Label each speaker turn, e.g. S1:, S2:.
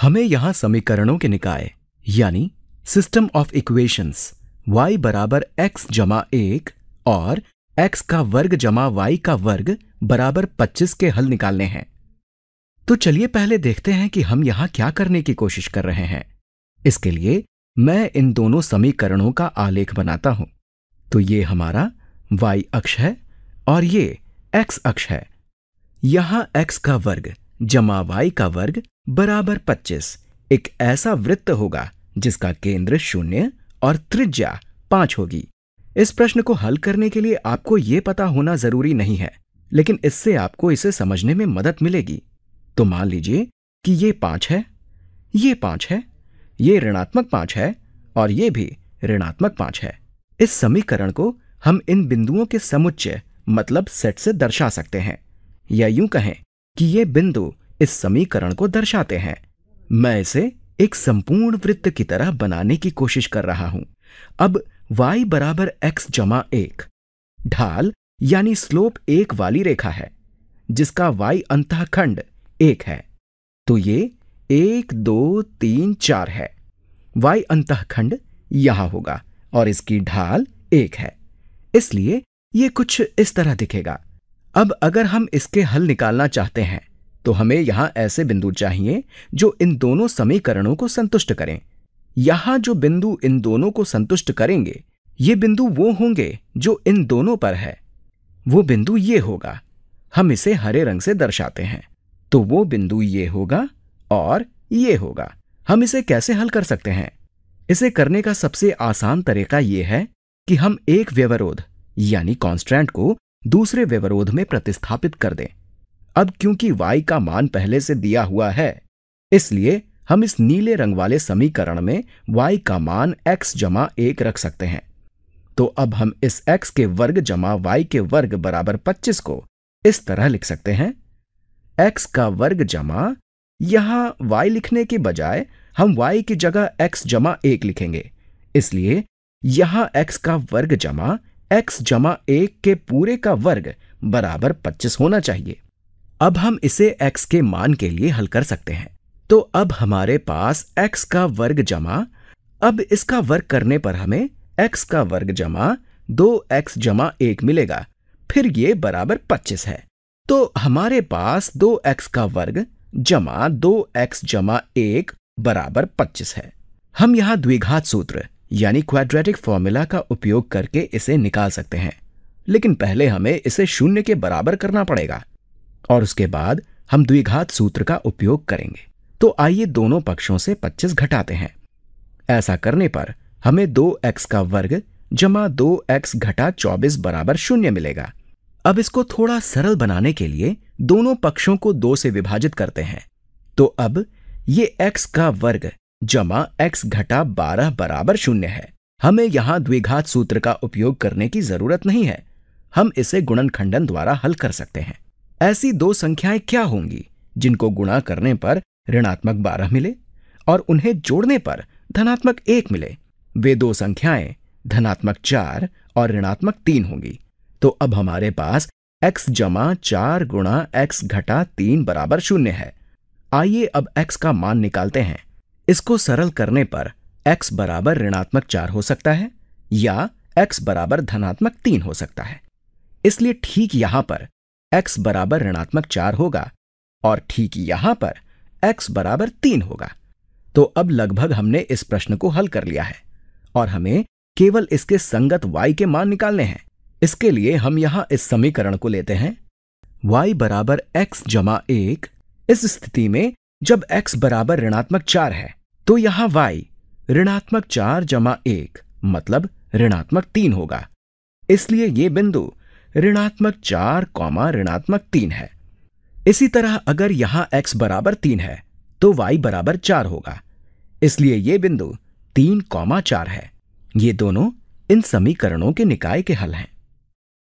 S1: हमें यहां समीकरणों के निकाय यानी सिस्टम ऑफ इक्वेशंस y बराबर एक्स जमा एक और x का वर्ग जमा y का वर्ग बराबर 25 के हल निकालने हैं तो चलिए पहले देखते हैं कि हम यहां क्या करने की कोशिश कर रहे हैं इसके लिए मैं इन दोनों समीकरणों का आलेख बनाता हूं तो ये हमारा y अक्ष है और ये x अक्ष है यहां x का वर्ग जमा y का वर्ग बराबर पच्चीस एक ऐसा वृत्त होगा जिसका केंद्र शून्य और त्रिज्या पांच होगी इस प्रश्न को हल करने के लिए आपको ये पता होना जरूरी नहीं है लेकिन इससे आपको इसे समझने में मदद मिलेगी तो मान लीजिए कि ये पांच है ये पांच है ये ऋणात्मक पांच है और ये भी ऋणात्मक पांच है इस समीकरण को हम इन बिंदुओं के समुच्चय मतलब सेट से दर्शा सकते हैं या यूं कहें कि ये बिंदु इस समीकरण को दर्शाते हैं मैं इसे एक संपूर्ण वृत्त की तरह बनाने की कोशिश कर रहा हूं अब y बराबर एक्स जमा एक ढाल यानी स्लोप एक वाली रेखा है जिसका y अंतःखंड एक है तो ये एक दो तीन चार है y अंतःखंड यहां होगा और इसकी ढाल एक है इसलिए ये कुछ इस तरह दिखेगा अब अगर हम इसके हल निकालना चाहते हैं तो हमें यहां ऐसे बिंदु चाहिए जो इन दोनों समीकरणों को संतुष्ट करें यहां जो बिंदु इन दोनों को संतुष्ट करेंगे ये बिंदु वो होंगे जो इन दोनों पर है वो बिंदु ये होगा हम इसे हरे रंग से दर्शाते हैं तो वो बिंदु ये होगा और ये होगा हम इसे कैसे हल कर सकते हैं इसे करने का सबसे आसान तरीका यह है कि हम एक व्यवरोध यानी कॉन्स्टेंट को दूसरे व्यवरोध में प्रतिस्थापित कर दें अब क्योंकि y का मान पहले से दिया हुआ है इसलिए हम इस नीले रंग वाले समीकरण में y का मान x जमा एक रख सकते हैं तो अब हम इस x के वर्ग जमा y के वर्ग बराबर 25 को इस तरह लिख सकते हैं x का वर्ग जमा यहां y लिखने के बजाय हम y की जगह x जमा एक लिखेंगे इसलिए यहां x का वर्ग जमा x जमा एक के पूरे का वर्ग बराबर 25 होना चाहिए अब हम इसे x के मान के लिए हल कर सकते हैं तो अब हमारे पास x का वर्ग जमा अब इसका वर्ग करने पर हमें x का वर्ग जमा दो एक्स जमा एक मिलेगा फिर ये बराबर 25 है तो हमारे पास दो एक्स का वर्ग जमा दो एक्स जमा एक बराबर 25 है हम यहाँ द्विघात सूत्र यानी क्वाड्रेटिक फॉर्मूला का उपयोग करके इसे निकाल सकते हैं लेकिन पहले हमें इसे शून्य के बराबर करना पड़ेगा और उसके बाद हम द्विघात सूत्र का उपयोग करेंगे तो आइए दोनों पक्षों से 25 घटाते हैं ऐसा करने पर हमें दो एक्स का वर्ग जमा दो एक्स घटा चौबीस बराबर शून्य मिलेगा अब इसको थोड़ा सरल बनाने के लिए दोनों पक्षों को दो से विभाजित करते हैं तो अब ये x का वर्ग जमा x घटा बारह बराबर शून्य है हमें यहां द्विघात सूत्र का उपयोग करने की जरूरत नहीं है हम इसे गुणनखंडन द्वारा हल कर सकते हैं ऐसी दो संख्याएं क्या होंगी जिनको गुणा करने पर ऋणात्मक बारह मिले और उन्हें जोड़ने पर धनात्मक एक मिले वे दो संख्याएं धनात्मक चार और ऋणात्मक तीन होंगी तो अब हमारे पास x जमा चार गुणा एक्स घटा तीन बराबर शून्य है आइए अब x का मान निकालते हैं इसको सरल करने पर x बराबर ऋणात्मक चार हो सकता है या x बराबर धनात्मक तीन हो सकता है इसलिए ठीक यहां पर x बराबर ऋणात्मक चार होगा और ठीक यहां पर x बराबर तीन होगा तो अब लगभग हमने इस प्रश्न को हल कर लिया है और हमें केवल इसके संगत y के मान निकालने हैं इसके लिए हम यहां इस समीकरण को लेते हैं y बराबर एक्स जमा एक इस स्थिति में जब x बराबर ऋणात्मक चार है तो यहां y ऋणात्मक चार जमा एक मतलब ऋणात्मक तीन होगा इसलिए ये बिंदु ऋणात्मक चार कौमा ऋणात्मक तीन है इसी तरह अगर यहां x बराबर तीन है तो y बराबर चार होगा इसलिए ये बिंदु तीन कौमा चार है ये दोनों इन समीकरणों के निकाय के हल हैं